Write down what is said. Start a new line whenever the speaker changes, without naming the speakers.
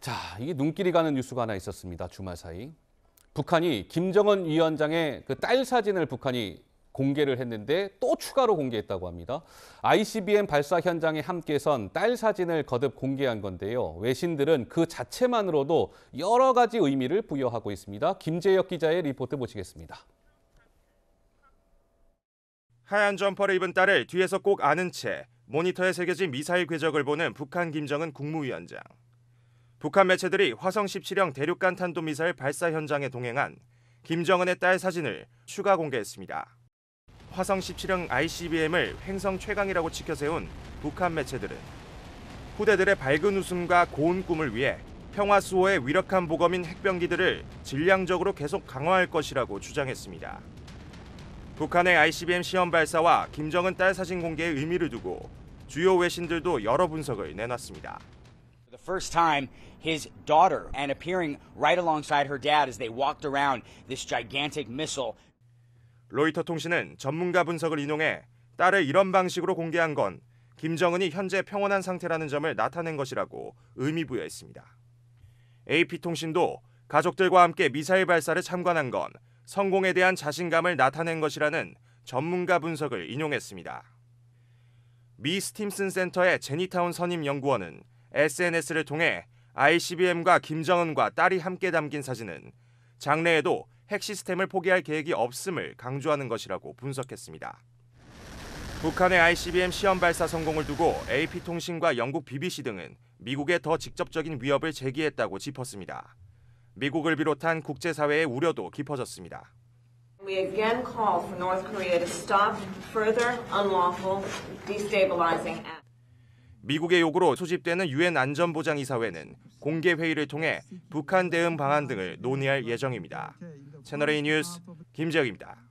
자, 이게 눈길이 가는 뉴스가 하나 있었습니다. 주말 사이. 북한이 김정은 위원장의 그 딸 사진을 북한이 공개를 했는데 또 추가로 공개했다고 합니다. ICBM 발사 현장에 함께선 딸 사진을 거듭 공개한 건데요. 외신들은 그 자체만으로도 여러 가지 의미를 부여하고 있습니다. 김재혁 기자의 리포트 보시겠습니다. 하얀 점퍼를 입은 딸을
뒤에서 꼭 아는 채 모니터에 새겨진 미사일 궤적을 보는 북한 김정은 국무위원장. 북한 매체들이 화성 17형 대륙간 탄도미사일 발사 현장에 동행한 김정은의 딸 사진을 추가 공개했습니다. 화성 17형 ICBM을 행성 최강이라고 치켜세운 북한 매체들은 후대들의 밝은 웃음과 고운 꿈을 위해 평화 수호의 위력한 보검인 핵병기들을 질량적으로 계속 강화할 것이라고 주장했습니다. 북한의 ICBM 시험 발사와 김정은 딸 사진 공개의 의미를 두고 주요 외신들도 여러 분석을 내놨습니다. first time his daughter and appearing right alongside her dad as they walked around this gigantic missile. 로이터 통신은 전문가 분석을 인용해 딸을 이런 방식으로 공개한 건 김정은이 현재 평온한 상태라는 점을 나타낸 것이라고 의미 부여했습니다. AP 통신도 가족들과 함께 미사일 발사를 참관한 건 성공에 대한 자신감을 나타낸 것이라는 전문가 분석을 인용했습니다. 미 스팀슨 센터의 제니타운 선임 연구원은 SNS를 통해 ICBM과 김정은과 딸이 함께 담긴 사진은 장래에도 핵 시스템을 포기할 계획이 없음을 강조하는 것이라고 분석했습니다. 북한의 ICBM 시험 발사 성공을 두고 AP통신과 영국 BBC 등은 미국의 더 직접적인 위협을 제기했다고 짚었습니다. 미국을 비롯한 국제사회의 우려도 깊어졌습니다. 미국의 요구로 소집되는 유엔 안전보장이사회는 공개 회의를 통해 북한 대응 방안 등을 논의할 예정입니다. 채널A 뉴스 김재혁입니다.